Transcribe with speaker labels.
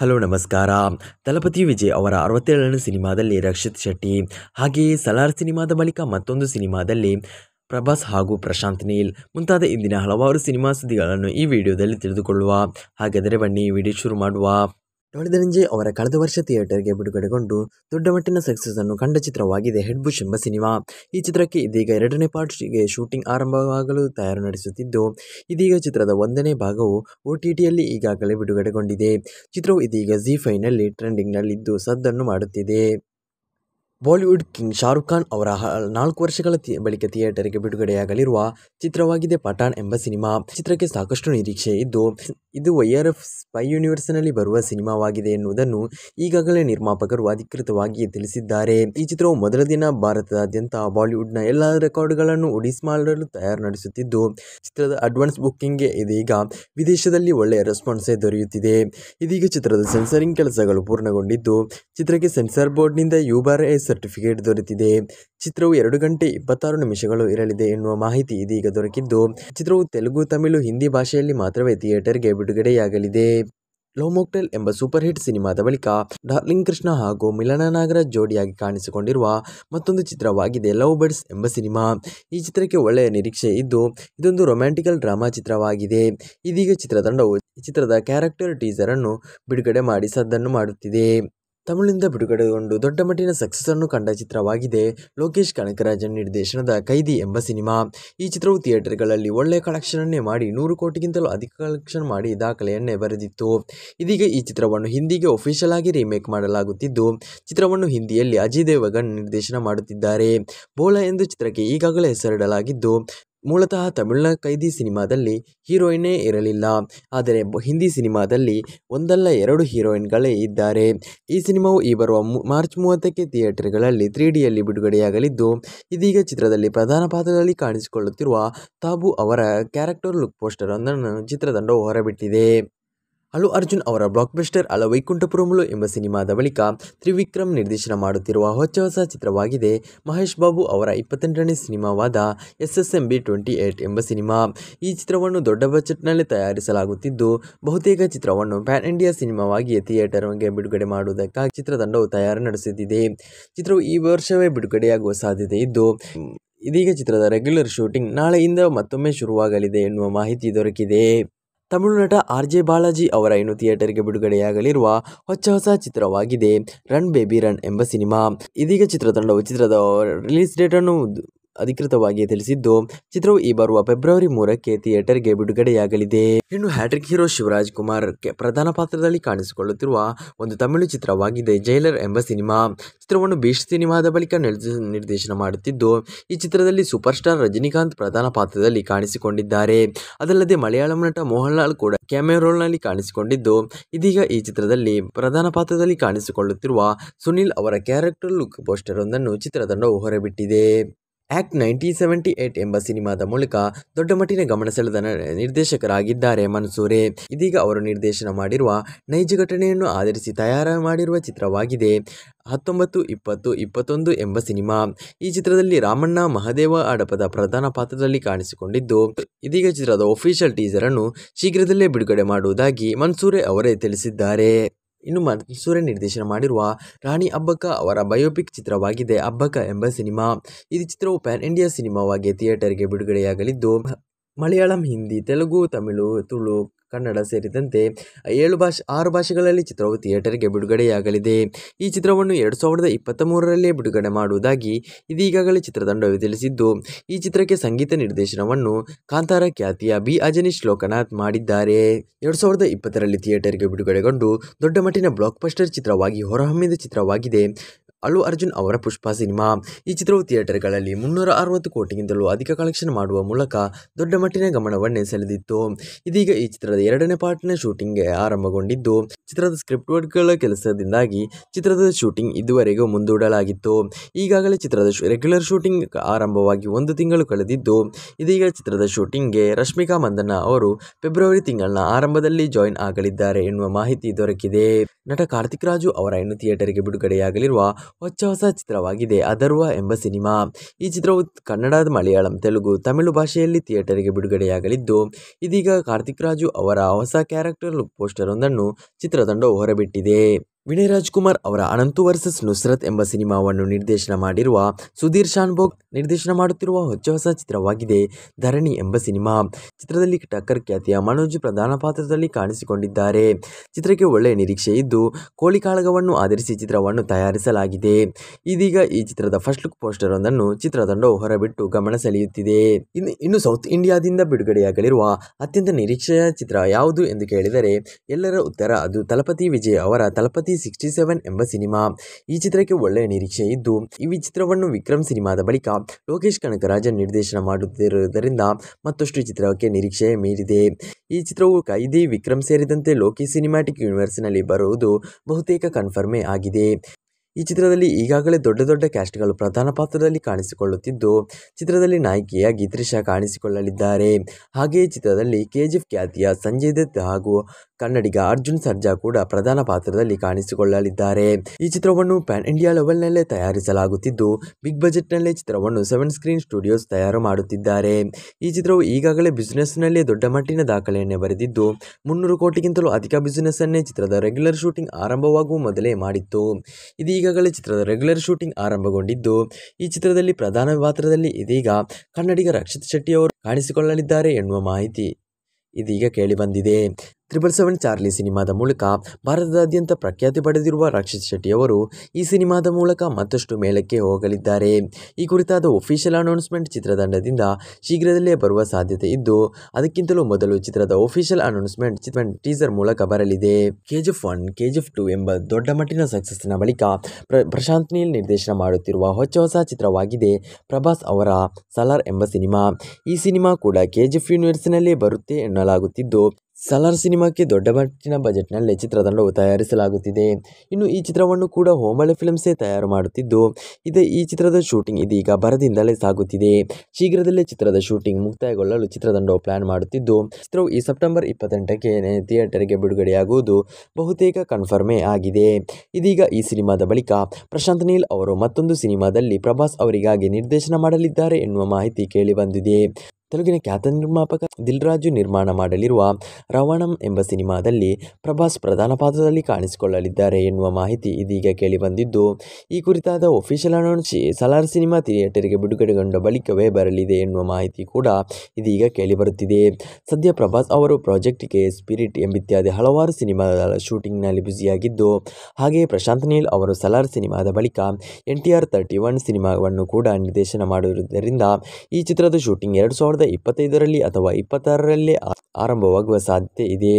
Speaker 1: hello ನಮಸ್ಕಾರ ದಳಪತಿ ವಿಜಯ್ ಅವರ ಅರವತ್ತೇಳನೇ ಸಿನಿಮಾದಲ್ಲಿ ರಕ್ಷಿತ್ ಶೆಟ್ಟಿ ಹಾಗೆಯೇ ಸಲಾರ್ ಸಿನಿಮಾದ ಬಳಿಕ ಮತ್ತೊಂದು ಸಿನಿಮಾದಲ್ಲಿ ಪ್ರಭಾಸ್ ಹಾಗೂ ಪ್ರಶಾಂತ್ ನೀಲ್ ಮುಂತಾದ ಇಂದಿನ ಹಲವಾರು ಸಿನಿಮಾ ಸುದ್ದಿಗಳನ್ನು ಈ ವಿಡಿಯೋದಲ್ಲಿ ತಿಳಿದುಕೊಳ್ಳುವ ಹಾಗಾದರೆ ಬನ್ನಿ ವಿಡಿಯೋ ಶುರು ಮಾಡುವ ಡೊಳ್ದರಂಜೆ ಅವರ ಕಳೆದ ವರ್ಷ ಥಿಯೇಟರ್ಗೆ ಬಿಡುಗಡೆಗೊಂಡು ದೊಡ್ಡ ಮಟ್ಟಿನ ಸಕ್ಸಸ್ ಅನ್ನು ಕಂಡ ಚಿತ್ರವಾಗಿದೆ ಹೆಡ್ಬುಷ್ ಎಂಬ ಸಿನಿಮಾ ಈ ಚಿತ್ರಕ್ಕೆ ಇದೀಗ ಎರಡನೇ ಪಾರ್ಟ್ಗೆ ಶೂಟಿಂಗ್ ಆರಂಭವಾಗಲು ತಯಾರು ನಡೆಸುತ್ತಿದ್ದು ಇದೀಗ ಚಿತ್ರದ ಒಂದನೇ ಭಾಗವು ಒ ಟಿ ಈಗಾಗಲೇ ಬಿಡುಗಡೆಗೊಂಡಿದೆ ಚಿತ್ರವು ಇದೀಗ ಜಿ ಫೈನಲ್ಲಿ ಟ್ರೆಂಡಿಂಗ್ನಲ್ಲಿದ್ದು ಸದ್ದನ್ನು ಮಾಡುತ್ತಿದೆ ಬಾಲಿವುಡ್ ಕಿಂಗ್ ಶಾರುಖ್ ಖಾನ್ ಅವರ ನಾಲ್ಕು ವರ್ಷಗಳ ಬಳಿಕ ಥಿಯೇಟರ್ಗೆ ಬಿಡುಗಡೆಯಾಗಲಿರುವ ಚಿತ್ರವಾಗಿದೆ ಪಠಾಣ್ ಎಂಬ ಸಿನಿಮಾ ಚಿತ್ರಕ್ಕೆ ಸಾಕಷ್ಟು ನಿರೀಕ್ಷೆ ಇದ್ದು ಇದು ಎಫ್ ಸ್ಪೈ ಯೂನಿವರ್ಸ್ನಲ್ಲಿ ಬರುವ ಸಿನಿಮಾವಾಗಿದೆ ಎನ್ನುವುದನ್ನು ಈಗಾಗಲೇ ನಿರ್ಮಾಪಕರು ಅಧಿಕೃತವಾಗಿ ತಿಳಿಸಿದ್ದಾರೆ ಈ ಚಿತ್ರವು ಮೊದಲ ದಿನ ಭಾರತದಾದ್ಯಂತ ಬಾಲಿವುಡ್ನ ಎಲ್ಲ ರೆಕಾರ್ಡ್ಗಳನ್ನು ಉಡಿಸ್ ಮಾಡಲು ತಯಾರು ನಡೆಸುತ್ತಿದ್ದು ಚಿತ್ರದ ಅಡ್ವಾನ್ಸ್ ಬುಕ್ಕಿಂಗ್ಗೆ ಇದೀಗ ವಿದೇಶದಲ್ಲಿ ಒಳ್ಳೆಯ ರೆಸ್ಪಾನ್ಸೇ ದೊರೆಯುತ್ತಿದೆ ಇದೀಗ ಚಿತ್ರದ ಸೆನ್ಸರಿಂಗ್ ಕೆಲಸಗಳು ಪೂರ್ಣಗೊಂಡಿದ್ದು ಚಿತ್ರಕ್ಕೆ ಸೆನ್ಸರ್ ಬೋರ್ಡ್ನಿಂದ ಯುಬಾರ್ ಎಸ್ ಸರ್ಟಿಫಿಕೇಟ್ ದೊರೆತಿದೆ ಚಿತ್ರವು ಎರಡು ಗಂಟೆ ಇಪ್ಪತ್ತಾರು ನಿಮಿಷಗಳು ಇರಲಿದೆ ಎನ್ನುವ ಮಾಹಿತಿ ಇದೀಗ ದೊರಕಿದ್ದು ಚಿತ್ರವು ತೆಲುಗು ತಮಿಳು ಹಿಂದಿ ಭಾಷೆಯಲ್ಲಿ ಮಾತ್ರವೇ ಥಿಯೇಟರ್ಗೆ ಬಿಡುಗಡೆಯಾಗಲಿದೆ ಲವ್ ಮೋಕ್ಟೆಲ್ ಎಂಬ ಸೂಪರ್ ಹಿಟ್ ಸಿನಿಮಾದ ಬಳಿಕ ಡಾರ್ಲಿಂಗ್ ಕೃಷ್ಣ ಹಾಗೂ ಮಿಲನ ನಾಗರಾಜ್ ಜೋಡಿಯಾಗಿ ಕಾಣಿಸಿಕೊಂಡಿರುವ ಮತ್ತೊಂದು ಚಿತ್ರವಾಗಿದೆ ಲವ್ ಬರ್ಡ್ಸ್ ಎಂಬ ಸಿನಿಮಾ ಈ ಚಿತ್ರಕ್ಕೆ ಒಳ್ಳೆಯ ನಿರೀಕ್ಷೆ ಇದ್ದು ಇದೊಂದು ರೊಮ್ಯಾಂಟಿಕಲ್ ಡ್ರಾಮಾ ಚಿತ್ರವಾಗಿದೆ ಇದೀಗ ಚಿತ್ರತಂಡವು ಚಿತ್ರದ ಕ್ಯಾರೆಕ್ಟರ್ ಟೀಸರ್ ಅನ್ನು ಬಿಡುಗಡೆ ಮಾಡಿ ಸದ್ದನ್ನು ಮಾಡುತ್ತಿದೆ ತಮಿಳಿನಿಂದ ಬಿಡುಗಡೆಗೊಂಡು ದೊಡ್ಡ ಮಟ್ಟಿನ ಅನ್ನು ಕಂಡ ಚಿತ್ರವಾಗಿದೆ ಲೋಕೇಶ್ ಕನಕರಾಜನ್ ನಿರ್ದೇಶನದ ಕೈದಿ ಎಂಬ ಸಿನಿಮಾ ಈ ಚಿತ್ರವು ಥಿಯೇಟರ್ಗಳಲ್ಲಿ ಒಳ್ಳೆಯ ಕಲೆಕ್ಷನ್ ಅನ್ನೇ ಮಾಡಿ ನೂರು ಕೋಟಿಗಿಂತಲೂ ಅಧಿಕ ಕಲೆಕ್ಷನ್ ಮಾಡಿ ದಾಖಲೆಯನ್ನೇ ಬರೆದಿತ್ತು ಇದೀಗ ಈ ಚಿತ್ರವನ್ನು ಹಿಂದಿಗೆ ಒಫಿಷಿಯಲ್ ಆಗಿ ರೀಮೇಕ್ ಮಾಡಲಾಗುತ್ತಿದ್ದು ಚಿತ್ರವನ್ನು ಹಿಂದಿಯಲ್ಲಿ ಅಜಯ್ ದೇವಗನ್ ನಿರ್ದೇಶನ ಮಾಡುತ್ತಿದ್ದಾರೆ ಬೋಲಾ ಎಂದು ಚಿತ್ರಕ್ಕೆ ಈಗಾಗಲೇ ಹೆಸರಿಡಲಾಗಿದ್ದು ಮೂಲತಃ ತಮಿಳ್ನ ಕೈದಿ ಸಿನಿಮಾದಲ್ಲಿ ಹೀರೋಯಿನ್ನೇ ಇರಲಿಲ್ಲ ಆದರೆ ಹಿಂದಿ ಸಿನಿಮಾದಲ್ಲಿ ಒಂದಲ್ಲ ಎರಡು ಹೀರೋಯಿನ್ಗಳೇ ಇದ್ದಾರೆ ಈ ಸಿನಿಮಾವು ಈ ಬರುವ ಮಾರ್ಚ್ ಮೂವತ್ತಕ್ಕೆ ಥಿಯೇಟರ್ಗಳಲ್ಲಿ ತ್ರೀ ಡಿಯಲ್ಲಿ ಬಿಡುಗಡೆಯಾಗಲಿದ್ದು ಇದೀಗ ಚಿತ್ರದಲ್ಲಿ ಪ್ರಧಾನ ಪಾತ್ರದಲ್ಲಿ ಕಾಣಿಸಿಕೊಳ್ಳುತ್ತಿರುವ ತಾಬು ಅವರ ಕ್ಯಾರೆಕ್ಟರ್ ಲುಕ್ ಒಂದನ್ನು ಚಿತ್ರತಂಡವು ಹೊರಬಿಟ್ಟಿದೆ ಅಲು ಅರ್ಜುನ್ ಅವರ ಬ್ಲಾಕ್ ಬಸ್ಟರ್ ಅಲ ವೈಕುಂಠಪುರಮುಲು ಎಂಬ ಸಿನಿಮಾದ ಬಳಿಕ ತ್ರಿವಿಕ್ರಮ್ ನಿರ್ದೇಶನ ಮಾಡುತ್ತಿರುವ ಹೊಚ್ಚ ಹೊಸ ಚಿತ್ರವಾಗಿದೆ ಮಹೇಶ್ ಬಾಬು ಅವರ ಇಪ್ಪತ್ತೆಂಟನೇ ಸಿನಿಮಾವಾದ S S M B twenty eight ಎಂಬ ಸಿನಿಮಾ ಈ ಚಿತ್ರವನ್ನು ದೊಡ್ಡ ಬಜೆಟ್ನಲ್ಲಿ ತಯಾರಿಸಲಾಗುತ್ತಿದ್ದು ಬಹುತೇಕ ಚಿತ್ರವನ್ನು ಪ್ಯಾನ್ ಇಂಡಿಯಾ ಸಿನಿಮಾವಾಗಿಯೇ ಥಿಯೇಟರ್ಗೆ ಬಿಡುಗಡೆ ಮಾಡುವುದಕ್ಕಾಗಿ ಚಿತ್ರತಂಡವು ತಯಾರಿ ನಡೆಸುತ್ತಿದೆ ಚಿತ್ರವು ಈ ವರ್ಷವೇ ಬಿಡುಗಡೆಯಾಗುವ ಸಾಧ್ಯತೆ ಇದ್ದು ಇದೀಗ ಚಿತ್ರದ ರೆಗ್ಯುಲರ್ ಶೂಟಿಂಗ್ ನಾಳೆಯಿಂದ ಮತ್ತೊಮ್ಮೆ ಶುರುವಾಗಲಿದೆ ಎನ್ನುವ ಮಾಹಿತಿ ದೊರಕಿದೆ ತಮಿಳು ನಟ ಆರ್ ಜೆ ಬಾಲಾಜಿ ಅವರ ಇನ್ನು ಥಿಯೇಟರ್ಗೆ ಬಿಡುಗಡೆಯಾಗಲಿರುವ ಹೊಚ್ಚ ಹೊಸ ಚಿತ್ರವಾಗಿದೆ ರನ್ ಬೇಬಿ ರನ್ ಎಂಬ ಸಿನಿಮಾ ಇದೀಗ ಚಿತ್ರತಂಡವು ಚಿತ್ರದ ರಿಲೀಸ್ ಡೇಟನ್ನು ಅಧಿಕೃತವಾಗಿ ತಿಳಿಸಿದ್ದು ಚಿತ್ರವು ಈ ಬರುವ ಫೆಬ್ರವರಿ ಮೂರಕ್ಕೆ ಥಿಯೇಟರ್ಗೆ ಬಿಡುಗಡೆಯಾಗಲಿದೆ ಇನ್ನು ಹ್ಯಾಟ್ರಿಕ್ ಹೀರೋ ಶಿವರಾಜ್ ಕುಮಾರ್ ಪ್ರಧಾನ ಪಾತ್ರದಲ್ಲಿ ಕಾಣಿಸಿಕೊಳ್ಳುತ್ತಿರುವ ಒಂದು ತಮಿಳು ಚಿತ್ರವಾಗಿದೆ ಜೈಲರ್ ಎಂಬ ಸಿನಿಮಾ ಚಿತ್ರವನ್ನು ಬೀಸ್ಟ್ ಸಿನಿಮಾದ ಬಳಿಕ ನಿರ್ದೇಶನ ಮಾಡುತ್ತಿದ್ದು ಈ ಚಿತ್ರದಲ್ಲಿ ಸೂಪರ್ ಸ್ಟಾರ್ ರಜನಿಕಾಂತ್ ಪ್ರಧಾನ ಪಾತ್ರದಲ್ಲಿ ಕಾಣಿಸಿಕೊಂಡಿದ್ದಾರೆ ಅದಲ್ಲದೆ ಮಲಯಾಳಂ ನಟ ಲಾಲ್ ಕೂಡ ಕ್ಯಾಮೆರಾ ರೋಲ್ನಲ್ಲಿ ಕಾಣಿಸಿಕೊಂಡಿದ್ದು ಇದೀಗ ಈ ಚಿತ್ರದಲ್ಲಿ ಪ್ರಧಾನ ಪಾತ್ರದಲ್ಲಿ ಕಾಣಿಸಿಕೊಳ್ಳುತ್ತಿರುವ ಸುನಿಲ್ ಅವರ ಕ್ಯಾರೆಕ್ಟರ್ ಲುಕ್ ಪೋಸ್ಟರ್ ಒಂದನ್ನು ಚಿತ್ರತಂಡವು ಹೊರಬಿಟ್ಟಿದೆ ಆಕ್ಟ್ ನೈನ್ಟೀನ್ ಸೆವೆಂಟಿ ಏಟ್ ಎಂಬ ಸಿನಿಮಾದ ಮೂಲಕ ದೊಡ್ಡ ಮಟ್ಟಿನ ಗಮನ ಸೆಳೆದ ನಿರ್ದೇಶಕರಾಗಿದ್ದಾರೆ ಮನ್ಸೂರೆ ಇದೀಗ ಅವರು ನಿರ್ದೇಶನ ಮಾಡಿರುವ ನೈಜ ಘಟನೆಯನ್ನು ಆಧರಿಸಿ ತಯಾರು ಮಾಡಿರುವ ಚಿತ್ರವಾಗಿದೆ ಹತ್ತೊಂಬತ್ತು ಇಪ್ಪತ್ತು ಇಪ್ಪತ್ತೊಂದು ಎಂಬ ಸಿನಿಮಾ ಈ ಚಿತ್ರದಲ್ಲಿ ರಾಮಣ್ಣ ಮಹದೇವ ಅಡಪದ ಪ್ರಧಾನ ಪಾತ್ರದಲ್ಲಿ ಕಾಣಿಸಿಕೊಂಡಿದ್ದು ಇದೀಗ ಚಿತ್ರದ ಒಫಿಷಿಯಲ್ ಟೀಸರ್ ಅನ್ನು ಶೀಘ್ರದಲ್ಲೇ ಬಿಡುಗಡೆ ಮಾಡುವುದಾಗಿ ಮನ್ಸೂರೆ ಅವರೇ ತಿಳಿಸಿದ್ದಾರೆ ಇನ್ನು ಸೂರ್ಯ ನಿರ್ದೇಶನ ಮಾಡಿರುವ ರಾಣಿ ಅಬ್ಬಕ್ಕ ಅವರ ಬಯೋಪಿಕ್ ಚಿತ್ರವಾಗಿದೆ ಅಬ್ಬಕ್ಕ ಎಂಬ ಸಿನಿಮಾ ಇದು ಚಿತ್ರವು ಪ್ಯಾನ್ ಇಂಡಿಯಾ ಸಿನಿಮಾವಾಗಿ ಥಿಯೇಟರ್ಗೆ ಬಿಡುಗಡೆಯಾಗಲಿದ್ದು ಮಲಯಾಳಂ ಹಿಂದಿ ತೆಲುಗು ತಮಿಳು ತುಳು ಕನ್ನಡ ಸೇರಿದಂತೆ ಏಳು ಭಾಷೆ ಆರು ಭಾಷೆಗಳಲ್ಲಿ ಚಿತ್ರವು ಥಿಯೇಟರ್ಗೆ ಬಿಡುಗಡೆಯಾಗಲಿದೆ ಈ ಚಿತ್ರವನ್ನು ಎರಡು ಸಾವಿರದ ಇಪ್ಪತ್ತ ಮೂರರಲ್ಲೇ ಬಿಡುಗಡೆ ಮಾಡುವುದಾಗಿ ಇದೀಗಾಗಲೇ ಚಿತ್ರತಂಡವು ತಿಳಿಸಿದ್ದು ಈ ಚಿತ್ರಕ್ಕೆ ಸಂಗೀತ ನಿರ್ದೇಶನವನ್ನು ಕಾಂತಾರ ಖ್ಯಾತಿಯ ಬಿ ಅಜನೀಶ್ ಲೋಕನಾಥ್ ಮಾಡಿದ್ದಾರೆ ಎರಡು ಸಾವಿರದ ಇಪ್ಪತ್ತರಲ್ಲಿ ಥಿಯೇಟರ್ಗೆ ಬಿಡುಗಡೆಗೊಂಡು ದೊಡ್ಡ ಮಟ್ಟಿನ ಬ್ಲಾಕ್ ಪಸ್ಟರ್ ಚಿತ್ರವಾಗಿ ಹೊರಹೊಮ್ಮಿದ ಚಿತ್ರವಾಗಿದೆ ಅಲ್ಲು ಅರ್ಜುನ್ ಅವರ ಪುಷ್ಪ ಸಿನಿಮಾ ಈ ಚಿತ್ರವು ಥಿಯೇಟರ್ಗಳಲ್ಲಿ ಮುನ್ನೂರ ಅರವತ್ತು ಕೋಟಿಗಿಂತಲೂ ಅಧಿಕ ಕಲೆಕ್ಷನ್ ಮಾಡುವ ಮೂಲಕ ದೊಡ್ಡ ಮಟ್ಟಿನ ಗಮನವನ್ನೇ ಸೆಳೆದಿತ್ತು ಇದೀಗ ಈ ಚಿತ್ರದ ಎರಡನೇ ಪಾರ್ಟ್ನ ಶೂಟಿಂಗ್ಗೆ ಆರಂಭಗೊಂಡಿದ್ದು ಚಿತ್ರದ ಸ್ಕ್ರಿಪ್ಟ್ ವರ್ಕ್ಗಳ ಕೆಲಸದಿಂದಾಗಿ ಚಿತ್ರದ ಶೂಟಿಂಗ್ ಇದುವರೆಗೂ ಮುಂದೂಡಲಾಗಿತ್ತು ಈಗಾಗಲೇ ಚಿತ್ರದ ರೆಗ್ಯುಲರ್ ಶೂಟಿಂಗ್ ಆರಂಭವಾಗಿ ಒಂದು ತಿಂಗಳು ಕಳೆದಿದ್ದು ಇದೀಗ ಚಿತ್ರದ ಶೂಟಿಂಗ್ಗೆ ರಶ್ಮಿಕಾ ಮಂದಣ್ಣ ಅವರು ಫೆಬ್ರವರಿ ತಿಂಗಳಿನ ಆರಂಭದಲ್ಲಿ ಜಾಯಿನ್ ಆಗಲಿದ್ದಾರೆ ಎನ್ನುವ ಮಾಹಿತಿ ದೊರಕಿದೆ ನಟ ಕಾರ್ತಿಕ್ ರಾಜು ಅವರ ಇನ್ನು ಥಿಯೇಟರ್ಗೆ ಬಿಡುಗಡೆಯಾಗಲಿರುವ ಹೊಚ್ಚ ಹೊಸ ಚಿತ್ರವಾಗಿದೆ ಅದರ್ವ ಎಂಬ ಸಿನಿಮಾ ಈ ಚಿತ್ರವು ಕನ್ನಡ ಮಲಯಾಳಂ ತೆಲುಗು ತಮಿಳು ಭಾಷೆಯಲ್ಲಿ ಥಿಯೇಟರ್ಗೆ ಬಿಡುಗಡೆಯಾಗಲಿದ್ದು ಇದೀಗ ಕಾರ್ತಿಕ್ ರಾಜು ಅವರ ಹೊಸ ಕ್ಯಾರೆಕ್ಟರ್ ಲುಕ್ ಪೋಸ್ಟರ್ ಒಂದನ್ನು ಚಿತ್ರತಂಡವು ಹೊರಬಿಟ್ಟಿದೆ ವಿನಯ್ ರಾಜ್ಕುಮಾರ್ ಅವರ ಅನಂತು ವರ್ಸಸ್ ನುಸ್ರತ್ ಎಂಬ ಸಿನಿಮಾವನ್ನು ನಿರ್ದೇಶನ ಮಾಡಿರುವ ಸುಧೀರ್ ಶಾನ್ಭೋಗ್ ನಿರ್ದೇಶನ ಮಾಡುತ್ತಿರುವ ಹೊಚ್ಚ ಹೊಸ ಚಿತ್ರವಾಗಿದೆ ಧರಣಿ ಎಂಬ ಸಿನಿಮಾ ಚಿತ್ರದಲ್ಲಿ ಟಕ್ಕರ್ ಖ್ಯಾತಿಯ ಮನೋಜ್ ಪ್ರಧಾನ ಪಾತ್ರದಲ್ಲಿ ಕಾಣಿಸಿಕೊಂಡಿದ್ದಾರೆ ಚಿತ್ರಕ್ಕೆ ಒಳ್ಳೆಯ ನಿರೀಕ್ಷೆ ಇದ್ದು ಕೋಳಿ ಕಾಳಗವನ್ನು ಆಧರಿಸಿ ಚಿತ್ರವನ್ನು ತಯಾರಿಸಲಾಗಿದೆ ಇದೀಗ ಈ ಚಿತ್ರದ ಫಸ್ಟ್ ಲುಕ್ ಪೋಸ್ಟರ್ ಒಂದನ್ನು ಚಿತ್ರತಂಡವು ಹೊರಬಿಟ್ಟು ಗಮನ ಸೆಳೆಯುತ್ತಿದೆ ಇನ್ನು ಇನ್ನು ಸೌತ್ ಇಂಡಿಯಾದಿಂದ ಬಿಡುಗಡೆಯಾಗಲಿರುವ ಅತ್ಯಂತ ನಿರೀಕ್ಷೆಯ ಚಿತ್ರ ಯಾವುದು ಎಂದು ಕೇಳಿದರೆ ಎಲ್ಲರ ಉತ್ತರ ಅದು ತಲಪತಿ ವಿಜಯ್ ಅವರ ತಲಪತಿ ಸಿಕ್ಸ್ಟಿ ಸೆವೆನ್ ಎಂಬ ಸಿನಿಮಾ ಈ ಚಿತ್ರಕ್ಕೆ ಒಳ್ಳೆಯ ನಿರೀಕ್ಷೆ ಇದ್ದು ಈ ಚಿತ್ರವನ್ನು ವಿಕ್ರಮ್ ಸಿನಿಮಾದ ಬಳಿಕ ಲೋಕೇಶ್ ಕನಕರಾಜನ್ ನಿರ್ದೇಶನ ಮಾಡುತ್ತಿರುವುದರಿಂದ ಮತ್ತಷ್ಟು ಚಿತ್ರಕ್ಕೆ ನಿರೀಕ್ಷೆ ಮೀರಿದೆ ಈ ಚಿತ್ರವು ಕೈದಿ ವಿಕ್ರಮ್ ಸೇರಿದಂತೆ ಲೋಕಿ ಸಿನಿಮ್ಯಾಟಿಕ್ ಯೂನಿವರ್ಸ್ನಲ್ಲಿ ಬರುವುದು ಬಹುತೇಕ ಕನ್ಫರ್ಮೇ ಆಗಿದೆ ಈ ಚಿತ್ರದಲ್ಲಿ ಈಗಾಗಲೇ ದೊಡ್ಡ ದೊಡ್ಡ ಕ್ಯಾಸ್ಟ್ಗಳು ಪ್ರಧಾನ ಪಾತ್ರದಲ್ಲಿ ಕಾಣಿಸಿಕೊಳ್ಳುತ್ತಿದ್ದು ಚಿತ್ರದಲ್ಲಿ ನಾಯಕಿಯ ತ್ರಿಷಾ ಕಾಣಿಸಿಕೊಳ್ಳಲಿದ್ದಾರೆ ಹಾಗೆಯೇ ಚಿತ್ರದಲ್ಲಿ ಕೆಜಿಎಫ್ ಖ್ಯಾತಿಯ ಸಂಜಯ್ ದತ್ ಹಾಗೂ ಕನ್ನಡಿಗ ಅರ್ಜುನ್ ಸರ್ಜಾ ಕೂಡ ಪ್ರಧಾನ ಪಾತ್ರದಲ್ಲಿ ಕಾಣಿಸಿಕೊಳ್ಳಲಿದ್ದಾರೆ ಈ ಚಿತ್ರವನ್ನು ಪ್ಯಾನ್ ಇಂಡಿಯಾ ಲೆವೆಲ್ನಲ್ಲೇ ತಯಾರಿಸಲಾಗುತ್ತಿದ್ದು ಬಿಗ್ ಬಜೆಟ್ ಚಿತ್ರವನ್ನು ಸೆವೆನ್ ಸ್ಕ್ರೀನ್ ಸ್ಟುಡಿಯೋಸ್ ತಯಾರು ಮಾಡುತ್ತಿದ್ದಾರೆ ಈ ಚಿತ್ರವು ಈಗಾಗಲೇ ಬಿಸಿನೆಸ್ ನಲ್ಲಿ ದೊಡ್ಡ ಮಟ್ಟಿನ ದಾಖಲೆಯನ್ನೇ ಬರೆದಿದ್ದು ಮುನ್ನೂರು ಕೋಟಿಗಿಂತಲೂ ಅಧಿಕ ಬಿಸಿನೆಸ್ ಅನ್ನೇ ಚಿತ್ರದ ರೆಗ್ಯುಲರ್ ಶೂಟಿಂಗ್ ಆರಂಭವಾಗುವ ಮೊದಲೇ ಮಾಡಿತ್ತು ಇದೀಗಾಗಲೇ ಚಿತ್ರದ ರೆಗ್ಯುಲರ್ ಶೂಟಿಂಗ್ ಆರಂಭಗೊಂಡಿದ್ದು ಈ ಚಿತ್ರದಲ್ಲಿ ಪ್ರಧಾನ ಪಾತ್ರದಲ್ಲಿ ಇದೀಗ ಕನ್ನಡಿಗ ರಕ್ಷಿತ್ ಶೆಟ್ಟಿ ಅವರು ಕಾಣಿಸಿಕೊಳ್ಳಲಿದ್ದಾರೆ ಎನ್ನುವ ಮಾಹಿತಿ ಇದೀಗ ಕೇಳಿಬಂದಿದೆ ತ್ರಿಬಲ್ ಸೆವೆನ್ ಚಾರ್ಲಿ ಸಿನಿಮಾದ ಮೂಲಕ ಭಾರತದಾದ್ಯಂತ ಪ್ರಖ್ಯಾತಿ ಪಡೆದಿರುವ ರಕ್ಷಿತ್ ಅವರು ಈ ಸಿನಿಮಾದ ಮೂಲಕ ಮತ್ತಷ್ಟು ಮೇಲಕ್ಕೆ ಹೋಗಲಿದ್ದಾರೆ ಈ ಕುರಿತಾದ ಒಫಿಷಿಯಲ್ ಅನೌನ್ಸ್ಮೆಂಟ್ ಚಿತ್ರತಂಡದಿಂದ ಶೀಘ್ರದಲ್ಲೇ ಬರುವ ಸಾಧ್ಯತೆ ಇದ್ದು ಅದಕ್ಕಿಂತಲೂ ಮೊದಲು ಚಿತ್ರದ ಒಫಿಷಿಯಲ್ ಅನೌನ್ಸ್ಮೆಂಟ್ ಚಿತ್ರ ಟೀಸರ್ ಮೂಲಕ ಬರಲಿದೆ ಕೆಜಿಎಫ್ ಒನ್ ಕೆಜಿಎಫ್ ಟು ಎಂಬ ದೊಡ್ಡ ಮಟ್ಟಿನ ಸಕ್ಸಸ್ನ ಬಳಿಕ ಪ್ರಶಾಂತ್ ನೀಲ್ ನಿರ್ದೇಶನ ಮಾಡುತ್ತಿರುವ ಹೊಚ್ಚ ಹೊಸ ಚಿತ್ರವಾಗಿದೆ ಪ್ರಭಾಸ್ ಅವರ ಸಲಾರ್ ಎಂಬ ಸಿನಿಮಾ ಈ ಸಿನಿಮಾ ಕೂಡ ಕೆಜಿಎಫ್ ಯೂನಿವರ್ಸ್ನಲ್ಲೇ ಬರುತ್ತೆ ಎನ್ನಲಾಗುತ್ತಿದ್ದು ಸಲಾರ್ ಸಿನಿಮಾಕ್ಕೆ ದೊಡ್ಡ ಮಟ್ಟಿನ ಬಜೆಟ್ನಲ್ಲಿ ಚಿತ್ರತಂಡವು ತಯಾರಿಸಲಾಗುತ್ತಿದೆ ಇನ್ನು ಈ ಚಿತ್ರವನ್ನು ಕೂಡ ಹೋಮಳೆ ಫಿಲ್ಮ್ಸೇ ತಯಾರು ಮಾಡುತ್ತಿದ್ದು ಇದೇ ಈ ಚಿತ್ರದ ಶೂಟಿಂಗ್ ಇದೀಗ ಬರದಿಂದಲೇ ಸಾಗುತ್ತಿದೆ ಶೀಘ್ರದಲ್ಲೇ ಚಿತ್ರದ ಶೂಟಿಂಗ್ ಮುಕ್ತಾಯಗೊಳ್ಳಲು ಚಿತ್ರತಂಡವು ಪ್ಲಾನ್ ಮಾಡುತ್ತಿದ್ದು ಚಿತ್ರವು ಈ ಸೆಪ್ಟೆಂಬರ್ ಇಪ್ಪತ್ತೆಂಟಕ್ಕೆ ಥಿಯೇಟರ್ಗೆ ಬಿಡುಗಡೆಯಾಗುವುದು ಬಹುತೇಕ ಕನ್ಫರ್ಮೇ ಆಗಿದೆ ಇದೀಗ ಈ ಸಿನಿಮಾದ ಬಳಿಕ ಪ್ರಶಾಂತ್ ನೀಲ್ ಅವರು ಮತ್ತೊಂದು ಸಿನಿಮಾದಲ್ಲಿ ಪ್ರಭಾಸ್ ಅವರಿಗಾಗಿ ನಿರ್ದೇಶನ ಮಾಡಲಿದ್ದಾರೆ ಎನ್ನುವ ಮಾಹಿತಿ ಕೇಳಿಬಂದಿದೆ ತೆಲುಗಿನ ಖ್ಯಾತ ನಿರ್ಮಾಪಕ ದಿಲ್ರಾಜು ನಿರ್ಮಾಣ ಮಾಡಲಿರುವ ರವಣಂ ಎಂಬ ಸಿನಿಮಾದಲ್ಲಿ ಪ್ರಭಾಸ್ ಪ್ರಧಾನ ಪಾತ್ರದಲ್ಲಿ ಕಾಣಿಸಿಕೊಳ್ಳಲಿದ್ದಾರೆ ಎನ್ನುವ ಮಾಹಿತಿ ಇದೀಗ ಕೇಳಿಬಂದಿದ್ದು ಈ ಕುರಿತಾದ ಒಫಿಷಿಯಲ್ ಅನೌನ್ಸ್ ಸಲಾರ್ ಸಿನಿಮಾ ಥಿಯೇಟರ್ಗೆ ಬಿಡುಗಡೆಗೊಂಡ ಬಳಿಕವೇ ಬರಲಿದೆ ಎನ್ನುವ ಮಾಹಿತಿ ಕೂಡ ಇದೀಗ ಕೇಳಿಬರುತ್ತಿದೆ ಸದ್ಯ ಪ್ರಭಾಸ್ ಅವರು ಪ್ರಾಜೆಕ್ಟ್ಗೆ ಸ್ಪಿರಿಟ್ ಎಂಬಿತ್ಯಾದಿ ಹಲವಾರು ಸಿನಿಮಾಗಳ ಶೂಟಿಂಗ್ನಲ್ಲಿ ಬ್ಯುಸಿಯಾಗಿದ್ದು ಹಾಗೆಯೇ ಪ್ರಶಾಂತ್ ನೀಲ್ ಅವರು ಸಲಾರ್ ಸಿನಿಮಾದ ಬಳಿಕ N T R thirty one ಸಿನಿಮಾವನ್ನು ಕೂಡ ನಿರ್ದೇಶನ ಮಾಡಿರುವುದರಿಂದ ಈ ಚಿತ್ರದ ಶೂಟಿಂಗ್ ಎರಡು ಸಾವಿರದ ಸಾವಿರದ ಇಪ್ಪತ್ತೈದರಲ್ಲಿ ಅಥವಾ ಇಪ್ಪತ್ತಾರರಲ್ಲಿ ಆರಂಭವಾಗುವ ಸಾಧ್ಯತೆ ಇದೆ